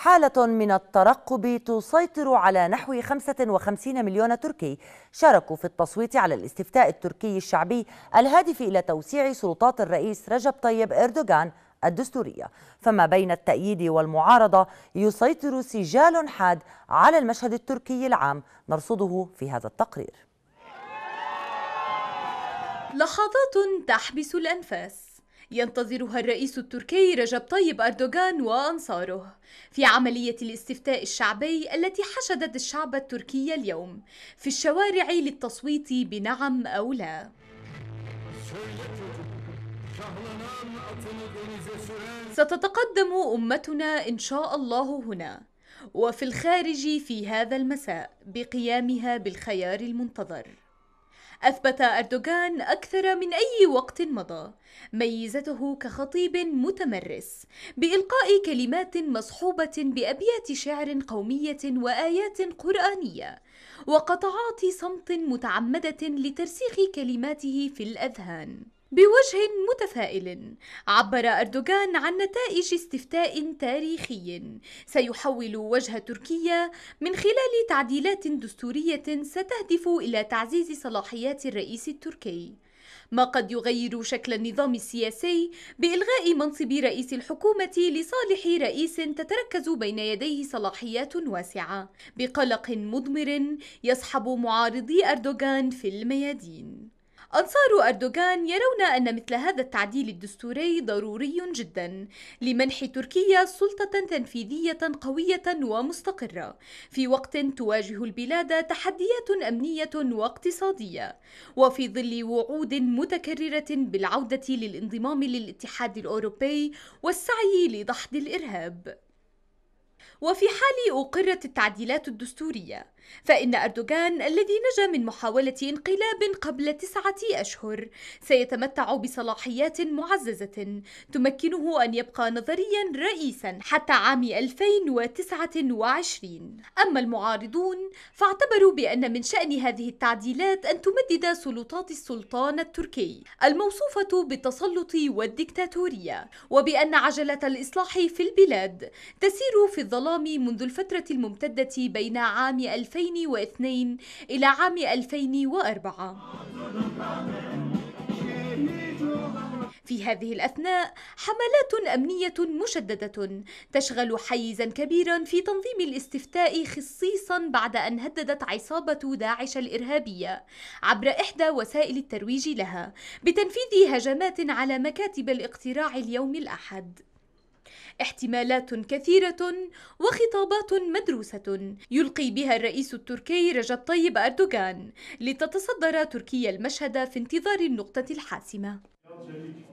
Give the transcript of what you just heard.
حالة من الترقب تسيطر على نحو 55 مليون تركي شاركوا في التصويت على الاستفتاء التركي الشعبي الهادف إلى توسيع سلطات الرئيس رجب طيب إردوغان الدستورية فما بين التأييد والمعارضة يسيطر سجال حاد على المشهد التركي العام نرصده في هذا التقرير لحظات تحبس الأنفاس ينتظرها الرئيس التركي رجب طيب أردوغان وأنصاره في عملية الاستفتاء الشعبي التي حشدت الشعب التركي اليوم في الشوارع للتصويت بنعم أو لا ستتقدم أمتنا إن شاء الله هنا وفي الخارج في هذا المساء بقيامها بالخيار المنتظر أثبت أردوغان أكثر من أي وقت مضى ميزته كخطيب متمرس بإلقاء كلمات مصحوبة بأبيات شعر قومية وآيات قرآنية وقطعات صمت متعمدة لترسيخ كلماته في الأذهان بوجه متفائل عبر أردوغان عن نتائج استفتاء تاريخي سيحول وجه تركيا من خلال تعديلات دستورية ستهدف إلى تعزيز صلاحيات الرئيس التركي ما قد يغير شكل النظام السياسي بإلغاء منصب رئيس الحكومة لصالح رئيس تتركز بين يديه صلاحيات واسعة بقلق مضمر يصحب معارضي أردوغان في الميادين أنصار أردوغان يرون أن مثل هذا التعديل الدستوري ضروري جدا لمنح تركيا سلطة تنفيذية قوية ومستقرة في وقت تواجه البلاد تحديات أمنية واقتصادية وفي ظل وعود متكررة بالعودة للانضمام للاتحاد الأوروبي والسعي لدحض الإرهاب وفي حال أقرت التعديلات الدستورية فإن أردوغان الذي نجا من محاولة انقلاب قبل تسعة أشهر سيتمتع بصلاحيات معززة تمكنه أن يبقى نظريا رئيسا حتى عام 2029 أما المعارضون فاعتبروا بأن من شأن هذه التعديلات أن تمدد سلطات السلطان التركي الموصوفة بالتسلط والديكتاتورية وبأن عجلة الإصلاح في البلاد تسير في الظلام منذ الفترة الممتدة بين عام 2000 2002 إلى عام 2004 في هذه الأثناء حملات أمنية مشددة تشغل حيزا كبيرا في تنظيم الاستفتاء خصيصا بعد أن هددت عصابة داعش الإرهابية عبر إحدى وسائل الترويج لها بتنفيذ هجمات على مكاتب الاقتراع اليوم الأحد احتمالات كثيرة وخطابات مدروسة يلقي بها الرئيس التركي رجب طيب أردوغان لتتصدر تركيا المشهد في انتظار النقطة الحاسمة